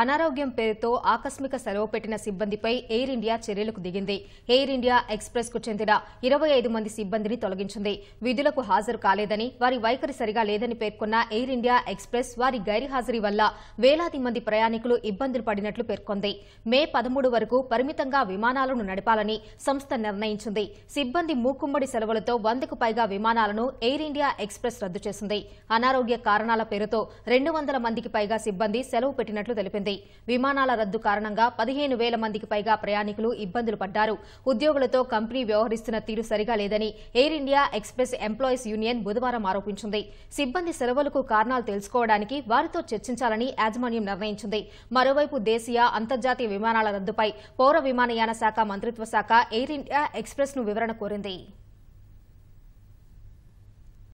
అనారోగ్యం పేరుతో ఆకస్మిక సెలవు పెట్టిన సిబ్బందిపై ఎయిర్ ఇండియా చర్యలకు దిగింది ఎయిర్ ఇండియా ఎక్స్ప్రెస్ కు చెందిన ఇరవై ఐదు మంది సిబ్బందిని తొలగించింది విధులకు హాజరు కాలేదని వారి వైఖరి సరిగా లేదని పేర్కొన్న ఎయిర్ ఇండియా ఎక్స్ప్రెస్ వారి గైర్హాజరీ వల్ల వేలాది మంది ప్రయాణికులు ఇబ్బందులు పడినట్లు పేర్కొంది మే పదమూడు వరకు పరిమితంగా విమానాలను నడపాలని సంస్థ నిర్ణయించింది సిబ్బంది మూకుమ్మడి సెలవులతో వందకు పైగా విమానాలను ఎయిర్ ఇండియా ఎక్స్ప్రెస్ రద్దు చేసింది అనారోగ్య కారణాల పేరుతో రెండు మందికి పైగా సిబ్బంది సెలవు పెట్టినట్లు తెలిపింది చెందింది విమానాల రద్దు కారణంగా పదిహేను వేల మందికి పైగా ప్రయాణికులు ఇబ్బందులు పడ్డారు ఉద్యోగులతో కంపెనీ వ్యవహరిస్తున్న తీరు సరిగా లేదని Air India Express employees union బుధవారం ఆరోపించింది సిబ్బంది సెలవులకు కారణాలు తెలుసుకోవడానికి వారితో చర్చించాలని యాజమాన్యం నిర్ణయించింది మరోవైపు దేశీయ అంతర్జాతీయ విమానాల రద్దుపై పౌర విమానయాన శాఖ మంత్రిత్వ శాఖ ఎయిర్ ఇండియా ఎక్స్ప్రెస్ ను వివరణ కోరింది